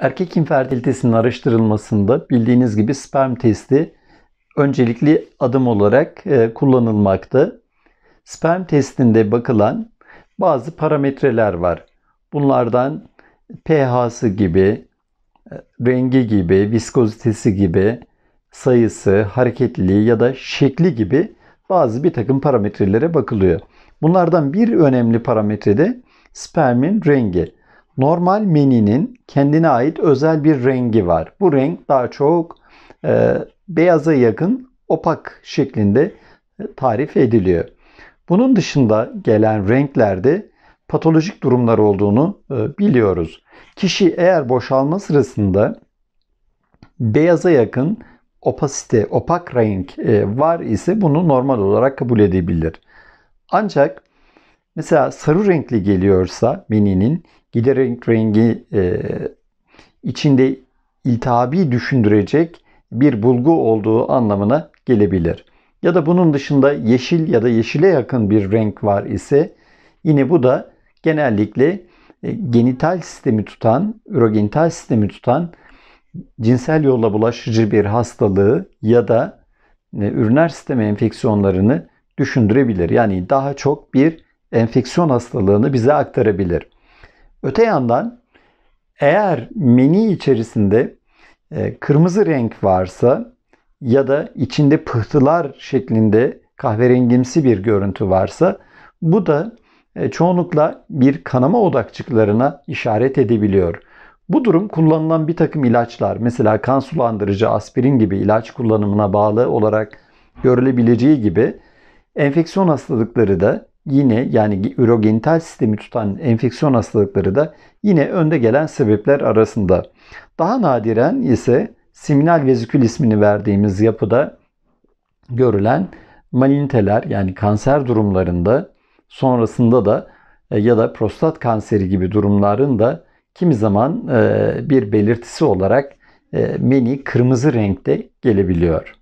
Erkek infertilitesinin araştırılmasında bildiğiniz gibi sperm testi öncelikli adım olarak e, kullanılmakta. Sperm testinde bakılan bazı parametreler var. Bunlardan pH'sı gibi, e, rengi gibi, viskozitesi gibi, sayısı, hareketliliği ya da şekli gibi bazı bir takım parametrelere bakılıyor. Bunlardan bir önemli parametre de spermin rengi. Normal meninin kendine ait özel bir rengi var. Bu renk daha çok e, beyaza yakın opak şeklinde e, tarif ediliyor. Bunun dışında gelen renklerde patolojik durumlar olduğunu e, biliyoruz. Kişi eğer boşalma sırasında beyaza yakın opasite, opak renk e, var ise bunu normal olarak kabul edebilir. Ancak Mesela sarı renkli geliyorsa meninin giderek rengi e, içinde iltihabi düşündürecek bir bulgu olduğu anlamına gelebilir. Ya da bunun dışında yeşil ya da yeşile yakın bir renk var ise yine bu da genellikle e, genital sistemi tutan, ürogenital sistemi tutan cinsel yolla bulaşıcı bir hastalığı ya da e, üriner sistemi enfeksiyonlarını düşündürebilir. Yani daha çok bir enfeksiyon hastalığını bize aktarabilir. Öte yandan eğer meni içerisinde e, kırmızı renk varsa ya da içinde pıhtılar şeklinde kahverengimsi bir görüntü varsa bu da e, çoğunlukla bir kanama odakçıklarına işaret edebiliyor. Bu durum kullanılan bir takım ilaçlar mesela kan sulandırıcı aspirin gibi ilaç kullanımına bağlı olarak görülebileceği gibi enfeksiyon hastalıkları da yine yani ürogenital sistemi tutan enfeksiyon hastalıkları da yine önde gelen sebepler arasında. Daha nadiren ise seminal vezikül ismini verdiğimiz yapıda görülen malinteler yani kanser durumlarında sonrasında da e, ya da prostat kanseri gibi durumların da kimi zaman e, bir belirtisi olarak e, meni kırmızı renkte gelebiliyor.